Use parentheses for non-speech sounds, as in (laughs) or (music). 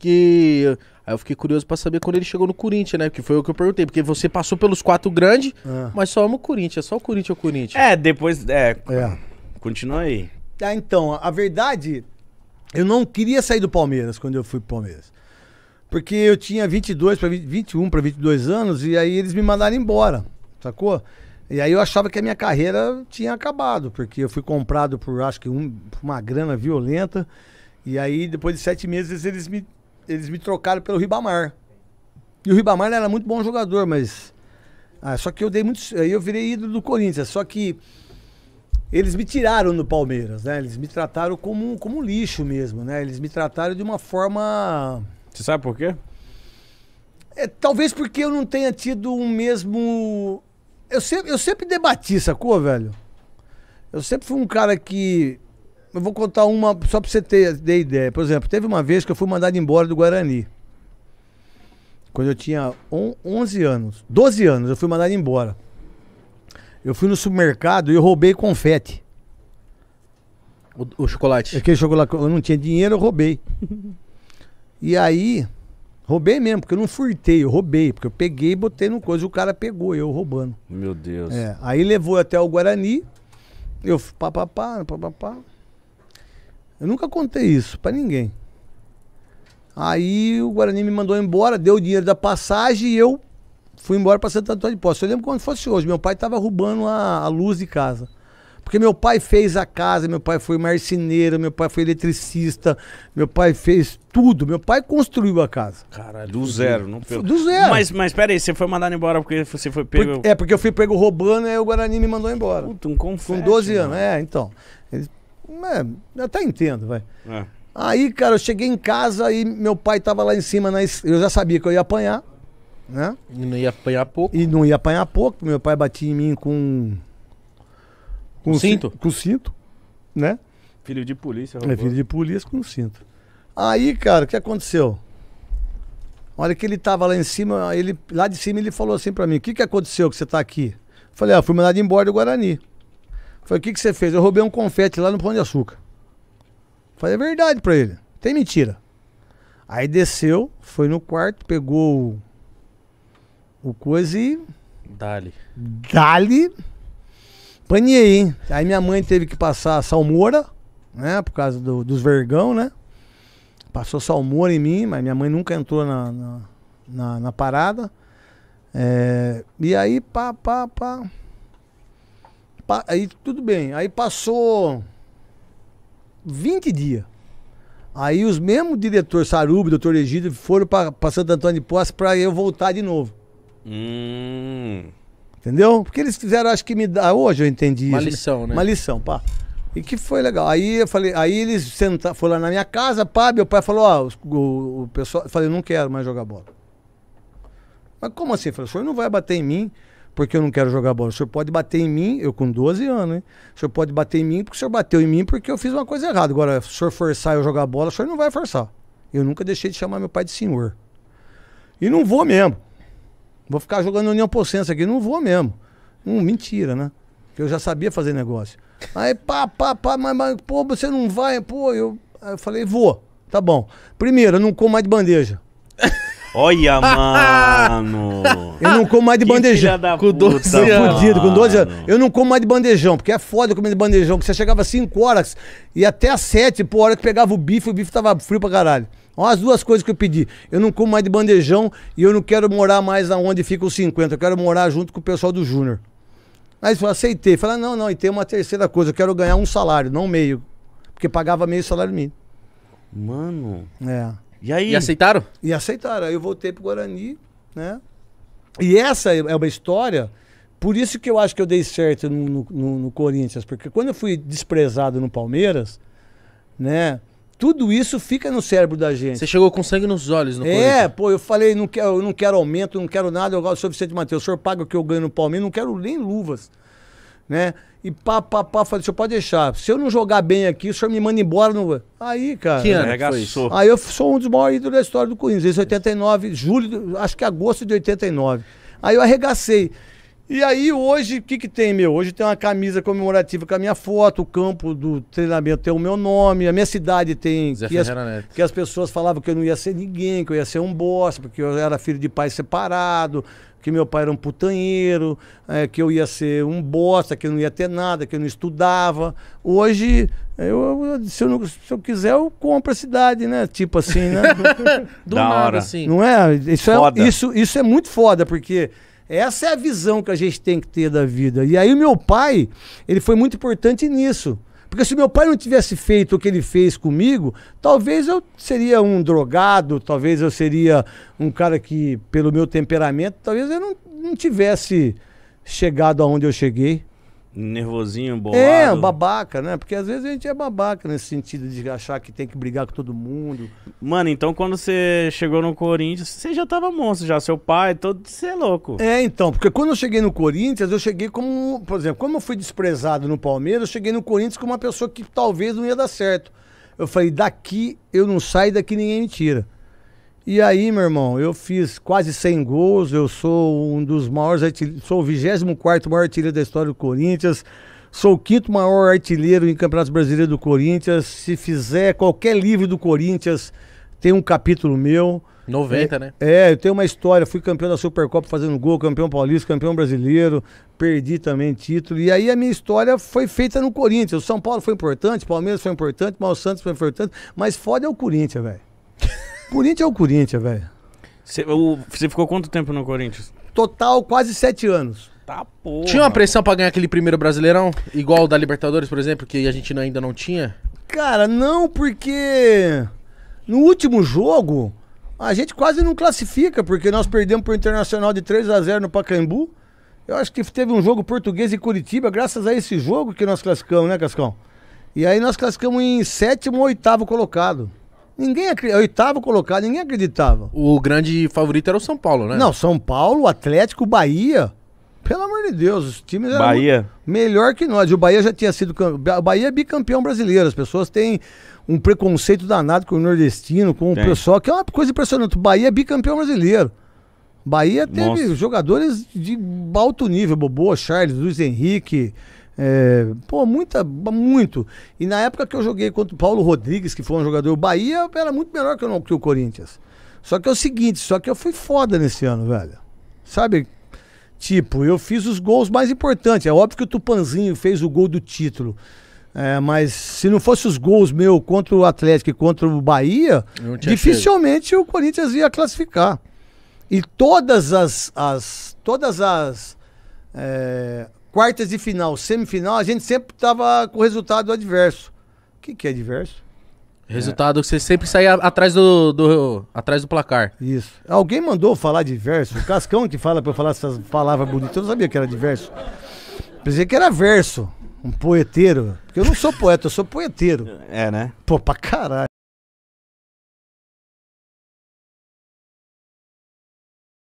que. Aí eu fiquei curioso para saber quando ele chegou no Corinthians, né? Que foi o que eu perguntei. Porque você passou pelos quatro grandes, ah. mas só no o Corinthians, é só o Corinthians é o Corinthians. É, depois. É, é. Continua aí. Ah, então, a verdade, eu não queria sair do Palmeiras quando eu fui pro Palmeiras. Porque eu tinha 22 para 21 para 22 anos e aí eles me mandaram embora, sacou? E aí eu achava que a minha carreira tinha acabado, porque eu fui comprado por acho que um, uma grana violenta. E aí depois de sete meses eles me eles me trocaram pelo Ribamar. E o Ribamar era muito bom jogador, mas. Ah, só que eu dei muito. Aí eu virei ídolo do Corinthians. Só que eles me tiraram no Palmeiras, né? Eles me trataram como, como um lixo mesmo, né? Eles me trataram de uma forma. Você sabe por quê? É, talvez porque eu não tenha tido um mesmo. Eu sempre, eu sempre debati, sacou, velho? Eu sempre fui um cara que eu vou contar uma só para você ter, ter ideia. Por exemplo, teve uma vez que eu fui mandado embora do Guarani. Quando eu tinha on, 11 anos. 12 anos, eu fui mandado embora. Eu fui no supermercado e eu roubei confete. O, o chocolate? Aquele chocolate. Eu não tinha dinheiro, eu roubei. (laughs) e aí, roubei mesmo, porque eu não furtei, eu roubei. Porque eu peguei e botei no coisa. O cara pegou, eu roubando. Meu Deus. É, aí levou até o Guarani. Eu, pá, pá, pá, pá, pá, pá. Eu nunca contei isso para ninguém. Aí o Guarani me mandou embora, deu o dinheiro da passagem e eu fui embora para Santo Antônio de Poço. Eu lembro quando fosse hoje, meu pai estava roubando a, a, luz de casa. Porque meu pai fez a casa, meu pai foi marceneiro, meu pai foi eletricista, meu pai fez tudo. Meu pai construiu a casa. Caralho, do zero, não pelo. Do zero. Mas, mas peraí, você foi mandado embora porque você foi pego. Por, é, porque eu fui pego roubando e aí o Guarani me mandou embora. Puta, um confete, Com 12 anos, é, então. É, até entendo, vai. É. Aí, cara, eu cheguei em casa e meu pai tava lá em cima, na es... eu já sabia que eu ia apanhar, né? E não ia apanhar pouco. E não ia apanhar pouco, meu pai batia em mim com... Com cinto? Com cinto, né? Filho de polícia. Roubou. É, filho de polícia com cinto. Aí, cara, o que aconteceu? olha que ele tava lá em cima, ele, lá de cima ele falou assim para mim, o que que aconteceu que você tá aqui? falei, ah, fui mandado embora do Guarani. Foi o que, que você fez? Eu roubei um confete lá no Pão de Açúcar. Falei a é verdade pra ele. Tem mentira. Aí desceu, foi no quarto, pegou o, o coisa e. Dali. Dali. Panhei. hein? Aí minha mãe teve que passar salmoura, né? Por causa do, dos vergão, né? Passou salmoura em mim, mas minha mãe nunca entrou na, na, na, na parada. É, e aí, pá, pá, pá aí tudo bem. Aí passou 20 dias. Aí os mesmos diretor Sarub, doutor Egídio, foram para Santo Antônio de Posse para eu voltar de novo. Hum. Entendeu? Porque eles fizeram, acho que me dá. Hoje eu entendi Uma isso. Uma né? lição, né? Uma lição, pá. E que foi legal. Aí eu falei, aí eles senta, foram lá na minha casa, pá, meu pai falou, ó, oh, o, o pessoal. Eu falei, não quero mais jogar bola. Mas como assim? Eu falei, o senhor não vai bater em mim porque eu não quero jogar bola. O senhor pode bater em mim, eu com 12 anos, hein? O senhor pode bater em mim porque o senhor bateu em mim porque eu fiz uma coisa errada. Agora, se o senhor forçar eu jogar bola, o senhor não vai forçar. Eu nunca deixei de chamar meu pai de senhor. E não vou mesmo. Vou ficar jogando União Pocense aqui, não vou mesmo. Hum, mentira, né? Eu já sabia fazer negócio. Aí, pá, pá, pá, mas, mas pô, você não vai, pô, eu, eu falei, vou, tá bom. Primeiro, eu não como mais de bandeja. (laughs) Olha, (laughs) mano. Eu não como mais de bandejão. Com 12 anos. Fudido, com 12 anos. Eu não como mais de bandejão, porque é foda comer de bandejão, porque você chegava às 5 horas e até às 7, pô, a hora que pegava o bife, o bife tava frio pra caralho. Olha as duas coisas que eu pedi. Eu não como mais de bandejão e eu não quero morar mais aonde fica os 50. Eu quero morar junto com o pessoal do Júnior. Aí eu aceitei. Falei, não, não, e tem uma terceira coisa. Eu quero ganhar um salário, não meio. Porque pagava meio salário mínimo. Mano. É. E aí? E aceitaram? E aceitaram. Aí eu voltei pro Guarani, né? E essa é uma história. Por isso que eu acho que eu dei certo no, no, no Corinthians, porque quando eu fui desprezado no Palmeiras, né? Tudo isso fica no cérebro da gente. Você chegou com sangue nos olhos no É, pô, eu falei, não quero, eu não quero aumento, não quero nada, eu sou Vicente Matheus, o senhor paga o que eu ganho no Palmeiras, não quero nem luvas né? E pá, pá, pá, falei, o senhor pode deixar. Se eu não jogar bem aqui, o senhor me manda embora. No... Aí, cara. Que ano Aí eu sou um dos maiores ídolos da história do Corinthians. Esse 89, julho, acho que é agosto de 89. Aí eu arregacei. E aí hoje, o que, que tem, meu? Hoje tem uma camisa comemorativa com a minha foto, o campo do treinamento tem o meu nome, a minha cidade tem. Zé que as, que as pessoas falavam que eu não ia ser ninguém, que eu ia ser um bosta, porque eu era filho de pai separado, que meu pai era um putanheiro, é, que eu ia ser um bosta, que eu não ia ter nada, que eu não estudava. Hoje, eu, eu, se, eu não, se, eu quiser, eu compro a cidade, né? Tipo assim, né? Do, (laughs) do da nada, hora. assim. Não é? Isso, é foda. é? isso, isso é muito foda, porque essa é a visão que a gente tem que ter da vida. E aí o meu pai, ele foi muito importante nisso. Porque se meu pai não tivesse feito o que ele fez comigo, talvez eu seria um drogado, talvez eu seria um cara que, pelo meu temperamento, talvez eu não, não tivesse chegado aonde eu cheguei nervosinho, é, bolado. É, babaca, né? Porque às vezes a gente é babaca nesse sentido de achar que tem que brigar com todo mundo. Mano, então quando você chegou no Corinthians, você já tava monstro já, seu pai, todo, você é louco. É, então, porque quando eu cheguei no Corinthians, eu cheguei como, por exemplo, como eu fui desprezado no Palmeiras, eu cheguei no Corinthians como uma pessoa que talvez não ia dar certo. Eu falei, daqui eu não saio, daqui ninguém me tira. E aí, meu irmão, eu fiz quase 100 gols, eu sou um dos maiores artilheiros, sou o 24 maior artilheiro da história do Corinthians, sou o quinto maior artilheiro em Campeonato Brasileiro do Corinthians. Se fizer qualquer livro do Corinthians, tem um capítulo meu. 90, é, né? É, eu tenho uma história, fui campeão da Supercopa fazendo gol, campeão paulista, campeão brasileiro, perdi também título. E aí a minha história foi feita no Corinthians. O São Paulo foi importante, o Palmeiras foi importante, o Mal Santos foi importante, mas foda é o Corinthians, velho. Corinthians é o Corinthians, velho. Você ficou quanto tempo no Corinthians? Total, quase sete anos. Tá, porra. Tinha uma pressão pra ganhar aquele primeiro brasileirão? Igual o da Libertadores, por exemplo, que a gente ainda não tinha? Cara, não, porque no último jogo a gente quase não classifica, porque nós perdemos pro Internacional de 3 a 0 no Pacaembu. Eu acho que teve um jogo português em Curitiba, graças a esse jogo que nós classificamos, né, Cascão? E aí nós classificamos em sétimo ou oitavo colocado. Ninguém acreditava. Oitavo colocado, ninguém acreditava. O grande favorito era o São Paulo, né? Não, São Paulo, Atlético, Bahia. Pelo amor de Deus, os times eram Bahia. melhor que nós. O Bahia já tinha sido. O Bahia é bicampeão brasileiro. As pessoas têm um preconceito danado com o nordestino, com Tem. o pessoal, que é uma coisa impressionante. O Bahia é bicampeão brasileiro. Bahia teve Nossa. jogadores de alto nível, Bobô, Charles, Luiz Henrique, é, pô, muita, muito. E na época que eu joguei contra o Paulo Rodrigues, que foi um jogador do Bahia, era muito melhor que, eu, que o Corinthians. Só que é o seguinte, só que eu fui foda nesse ano, velho. Sabe? Tipo, eu fiz os gols mais importantes. É óbvio que o Tupanzinho fez o gol do título. É, mas se não fosse os gols meu contra o Atlético e contra o Bahia, dificilmente o Corinthians ia classificar. E todas as, as todas as é, quartas de final, semifinal, a gente sempre tava com o resultado adverso. O que, que é adverso? Resultado é. você sempre saía atrás do, do, atrás do placar. Isso. Alguém mandou falar adverso? O Cascão que fala pra eu falar essas palavras bonitas. Eu não sabia que era diverso. Pensei que era verso. Um poeteiro. Porque eu não sou poeta, eu sou poeteiro. É, né? Pô, pra caralho.